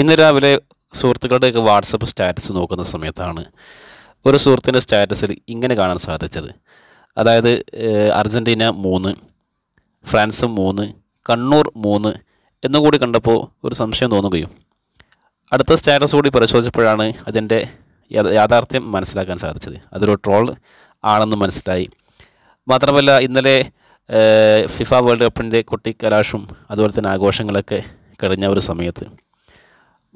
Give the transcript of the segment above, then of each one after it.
ഇന്ന് രാവിലെ സുഹൃത്തുക്കളുടെയൊക്കെ WhatsApp status നോക്കുന്ന സമയത്താണ് ഒരു സുഹൃത്തിൻ്റെ സ്റ്റാറ്റസിൽ ഇങ്ങനെ കാണാൻ സാധിച്ചത് അതായത് അർജൻറ്റീന മൂന്ന് ഫ്രാൻസ് മൂന്ന് കണ്ണൂർ മൂന്ന് എന്നും കൂടി കണ്ടപ്പോൾ ഒരു സംശയം തോന്നുകയും അടുത്ത സ്റ്റാറ്റസ് കൂടി പരിശോധിച്ചപ്പോഴാണ് അതിൻ്റെ യാഥാർത്ഥ്യം മനസ്സിലാക്കാൻ സാധിച്ചത് അതൊരു ട്രോൾ ആണെന്ന് മനസ്സിലായി മാത്രമല്ല ഇന്നലെ ഫിഫ വേൾഡ് കപ്പിൻ്റെ കുട്ടിക്കലാഷും അതുപോലെ തന്നെ ആഘോഷങ്ങളൊക്കെ കഴിഞ്ഞ ഒരു സമയത്ത്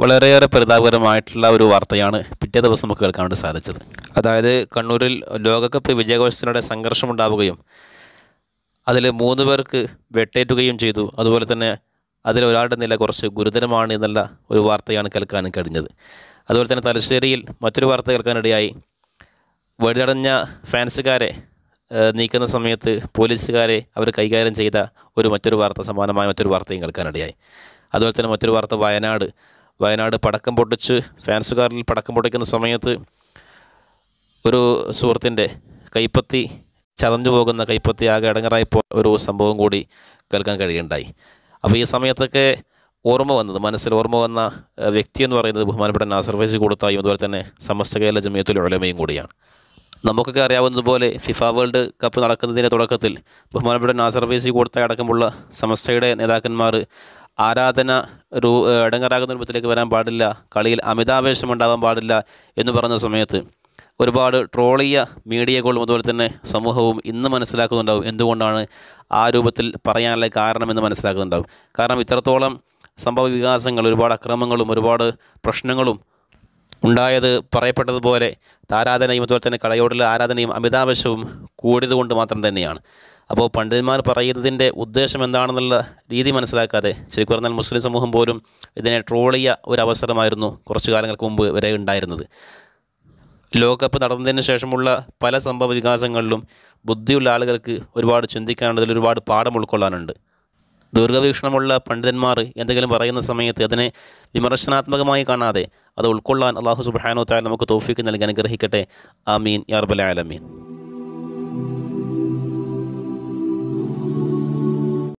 വളരെയേറെ പരിതാപകരമായിട്ടുള്ള ഒരു വാർത്തയാണ് പിറ്റേ ദിവസം നമുക്ക് കേൾക്കാൻ വേണ്ടി സാധിച്ചത് അതായത് കണ്ണൂരിൽ ലോകകപ്പ് സംഘർഷം സംഘർഷമുണ്ടാവുകയും അതിൽ മൂന്ന് പേർക്ക് വെട്ടേറ്റുകയും ചെയ്തു അതുപോലെ തന്നെ അതിലൊരാളുടെ നില കുറച്ച് ഗുരുതരമാണ് എന്നുള്ള ഒരു വാർത്തയാണ് കേൾക്കാൻ കഴിഞ്ഞത് അതുപോലെ തന്നെ തലശ്ശേരിയിൽ മറ്റൊരു വാർത്ത കേൾക്കാനിടയായി വഴിതടഞ്ഞ ഫാൻസുകാരെ നീക്കുന്ന സമയത്ത് പോലീസുകാരെ അവർ കൈകാര്യം ചെയ്ത ഒരു മറ്റൊരു വാർത്ത സമാനമായ മറ്റൊരു വാർത്തയും കേൾക്കാനിടയായി അതുപോലെ തന്നെ മറ്റൊരു വാർത്ത വയനാട് വയനാട് പടക്കം പൊട്ടിച്ച് ഫാൻസുകാരിൽ പടക്കം പൊട്ടിക്കുന്ന സമയത്ത് ഒരു സുഹൃത്തിൻ്റെ കൈപ്പത്തി ചതഞ്ഞു പോകുന്ന കൈപ്പത്തി ആകെ അടങ്ങറായി ഒരു സംഭവം കൂടി കേൾക്കാൻ കഴിയുണ്ടായി അപ്പോൾ ഈ സമയത്തൊക്കെ ഓർമ്മ വന്നത് മനസ്സിൽ ഓർമ്മ വന്ന വ്യക്തി എന്ന് പറയുന്നത് ബഹുമാനപ്പെട്ട നാസർ ഫൈസി കൊടുത്തായും അതുപോലെ തന്നെ സമസ്ത കേരള ജമിയത്തിൽ ഉലമയും കൂടിയാണ് നമുക്കൊക്കെ അറിയാവുന്നതുപോലെ ഫിഫ വേൾഡ് കപ്പ് നടക്കുന്നതിൻ്റെ തുടക്കത്തിൽ ബഹുമാനപ്പെട്ട നാസർ ഫൈസി കൊടുത്തായി അടക്കമുള്ള സമസ്തയുടെ നേതാക്കന്മാർ ആരാധന രൂ ഇടങ്ങറാകുന്ന രൂപത്തിലേക്ക് വരാൻ പാടില്ല കളിയിൽ അമിതാവേശം ഉണ്ടാവാൻ പാടില്ല എന്ന് പറഞ്ഞ സമയത്ത് ഒരുപാട് ട്രോളിയ മീഡിയകളും അതുപോലെ തന്നെ സമൂഹവും ഇന്ന് മനസ്സിലാക്കുന്നുണ്ടാവും എന്തുകൊണ്ടാണ് ആ രൂപത്തിൽ പറയാനുള്ള കാരണമെന്ന് മനസ്സിലാക്കുന്നുണ്ടാവും കാരണം ഇത്രത്തോളം സംഭവ വികാസങ്ങൾ ഒരുപാട് അക്രമങ്ങളും ഒരുപാട് പ്രശ്നങ്ങളും ഉണ്ടായത് പറയപ്പെട്ടതുപോലെ താരാധനയും അതുപോലെ തന്നെ കളയോടുള്ള ആരാധനയും അമിതാവശവും കൂടിയതുകൊണ്ട് മാത്രം തന്നെയാണ് അപ്പോൾ പണ്ഡിതന്മാർ പറയുന്നതിൻ്റെ ഉദ്ദേശം എന്താണെന്നുള്ള രീതി മനസ്സിലാക്കാതെ ശരിക്കും പറഞ്ഞാൽ മുസ്ലിം സമൂഹം പോലും ഇതിനെ ട്രോൾ ചെയ്യുക ഒരു അവസരമായിരുന്നു കുറച്ചു കാലങ്ങൾക്ക് മുമ്പ് വരെ ഉണ്ടായിരുന്നത് ലോകകപ്പ് നടന്നതിന് ശേഷമുള്ള പല സംഭവ വികാസങ്ങളിലും ബുദ്ധിയുള്ള ആളുകൾക്ക് ഒരുപാട് ചിന്തിക്കാനുള്ളതിൽ ഒരുപാട് പാഠം ഉൾക്കൊള്ളാനുണ്ട് ദീർഘവീക്ഷണമുള്ള പണ്ഡിതന്മാർ എന്തെങ്കിലും പറയുന്ന സമയത്ത് അതിനെ വിമർശനാത്മകമായി കാണാതെ അത് ഉൾക്കൊള്ളാൻ അള്ളാഹു സുബ്രഹാനോ താൽ നമുക്ക് തോഫിക്ക് നൽകി അനുഗ്രഹിക്കട്ടെ ആമീൻ യാർബല ആലമീൻ